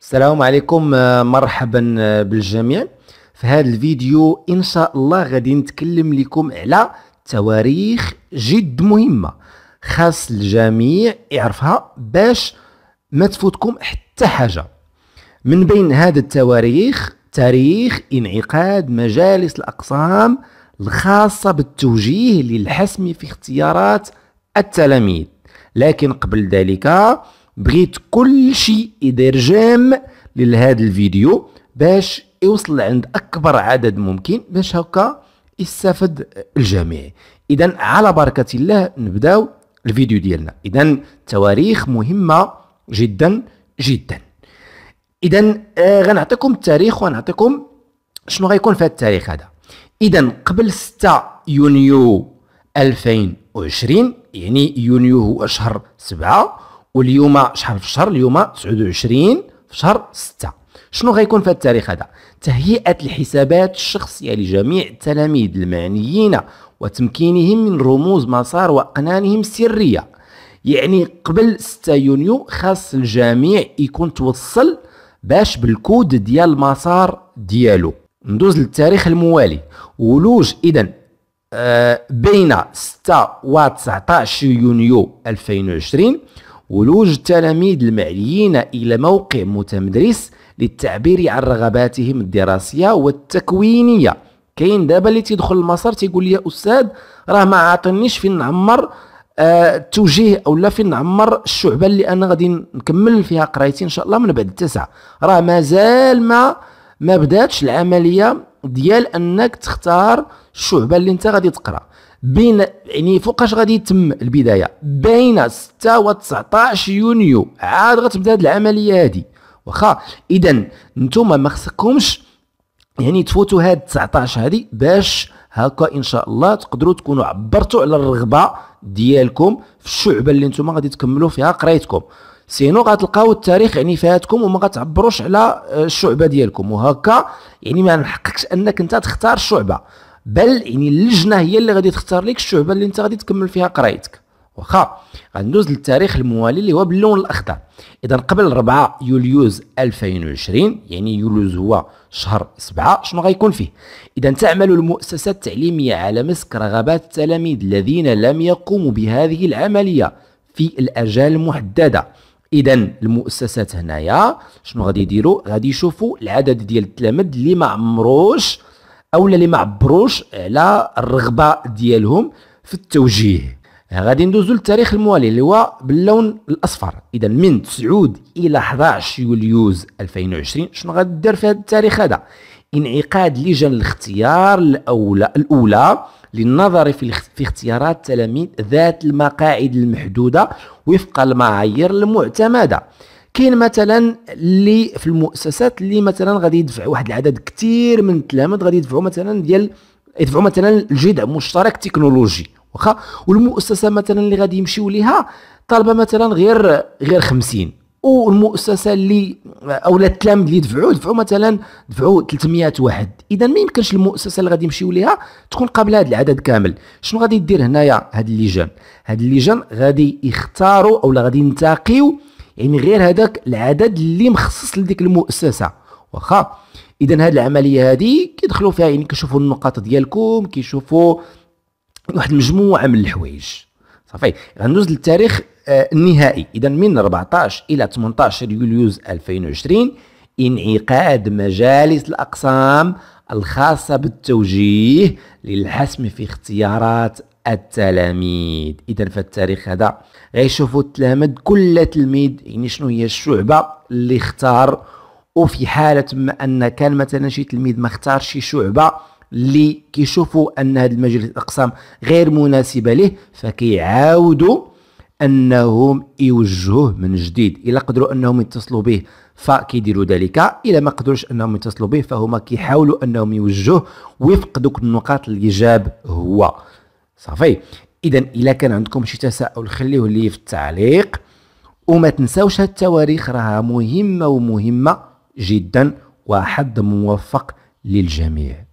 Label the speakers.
Speaker 1: السلام عليكم آه، مرحبا آه، بالجميع في هذا الفيديو ان شاء الله غادي نتكلم لكم على تواريخ جد مهمه خاص الجميع يعرفها باش ما تفوتكم حتى حاجه من بين هذا التواريخ تاريخ انعقاد مجالس الاقسام الخاصه بالتوجيه للحسم في اختيارات التلاميذ لكن قبل ذلك بغيت كل شيء يدير جام لهذا الفيديو باش يوصل عند اكبر عدد ممكن باش هكا يستفد الجميع اذا على بركه الله نبداو الفيديو ديالنا اذا تواريخ مهمه جدا جدا اذا آه غنعطيكم التاريخ وغنعطيكم شنو غيكون في هذا التاريخ هذا اذا قبل 6 يونيو 2020 يعني يونيو هو شهر 7 واليوم شحال في الشهر اليوم 29 في شهر 6 شنو غيكون في التاريخ هذا تهيئه الحسابات الشخصيه لجميع التلاميذ المعنيين وتمكينهم من رموز مسار واقنانهم السريه يعني قبل 6 يونيو خاص الجميع يكون توصل باش بالكود ديال المسار ديالو ندوز للتاريخ الموالي ولوج اذا آه، بين 6 و 19 يونيو 2020 ولوج التلاميذ المعليين إلى موقع متمدرس للتعبير عن رغباتهم الدراسية والتكوينية كاين دابا اللي تيدخل المسار تيقول لي استاذ راه ما عاطنيش فين نعمر آه التوجيه اولا فين نعمر الشعبه اللي انا غادي نكمل فيها قرايتي ان شاء الله من بعد التسعه راه مازال ما ما بداتش العمليه ديال انك تختار الشعبه اللي انت غادي تقرا بين يعني فوقاش غادي يتم البدايه بين 6 و 19 يونيو عاد غتبدا هاد العمليه هادي واخا اذا نتوما ما خصكمش يعني تفوتوا هاد 19 هادي باش هكا ان شاء الله تقدروا تكونوا عبرتوا على الرغبه ديالكم في الشعبه اللي نتوما غادي تكملوا فيها قرايتكم سينو غتلقاو التاريخ يعني فاتكم وما غتعبروش على آه، الشعبه ديالكم وهكا يعني ما نحققش انك انت تختار الشعبه بل يعني اللجنه هي اللي غادي تختار لك الشعبه اللي انت غادي تكمل فيها قرايتك واخا غندوز للتاريخ الموالي اللي هو باللون الاخضر اذا قبل 4 يوليوز 2020 يعني يوليوز هو شهر 7 شنو غيكون فيه اذا تعمل المؤسسه التعليميه على مسك رغبات التلاميذ الذين لم يقوموا بهذه العمليه في الاجال المحدده اذا المؤسسات هنايا شنو غادي يديروا غادي يشوفوا العدد ديال التلاميذ اللي ما عمروش اولا اللي ما عبروش على الرغبه ديالهم في التوجيه غادي ندوزو للتاريخ الموالي اللي هو باللون الاصفر اذا من 9 الى 11 يوليوز 2020 شنو غادير في هذا التاريخ هذا انعقاد لجان الاختيار الاولى الاولى للنظر في في اختيارات التلاميذ ذات المقاعد المحدوده وفق المعايير المعتمده كاين مثلا اللي في المؤسسات اللي مثلا غادي يدفعوا واحد العدد كثير من التلامذ غادي يدفعوا مثلا ديال يدفعوا مثلا الجدع مشترك تكنولوجي واخا والمؤسسه مثلا اللي غادي يمشيو ليها طالبه مثلا غير غير 50 والمؤسسه اللي او التلامذ اللي دفعوا دفعوا مثلا دفعوا 300 واحد اذا ما يمكنش المؤسسه اللي غادي يمشيو ليها تكون قابله هذا العدد كامل شنو غادي دير هنايا هاد اللجان هاد اللجان غادي يختاروا او غادي ينتقيو يعني غير هذاك العدد اللي مخصص لديك المؤسسه واخا اذا هذه العمليه هذه كيدخلوا فيها يعني كيشوفوا النقاط ديالكم كيشوفوا واحد المجموعه من الحوايج صافي غندوز للتاريخ آه النهائي اذا من 14 الى 18 يوليوز 2020 انعقاد مجالس الاقسام الخاصه بالتوجيه للحسم في اختيارات التلاميذ اذا التاريخ هذا غيشوفوا التلاميذ كل تلميذ يعني شنو هي الشعبه اللي اختار وفي حاله ما ان كان مثلا شي تلميذ ما اختار شي شعبه اللي كيشوفوا ان هذا المجلس الاقسام غير مناسبه له فكيعاودوا انهم يوجهوه من جديد الا قدروا انهم يتصلوا به فكيديروا ذلك الا ما قدروش انهم يتصلوا به فهما كيحاولوا انهم يوجهوه وفق دوك النقاط اللي جاب هو صافي اذا الا كان عندكم شي تساؤل خليوه لي في التعليق وما تنساوش هاد التواريخ راها مهمه ومهمه جدا وحد موفق للجميع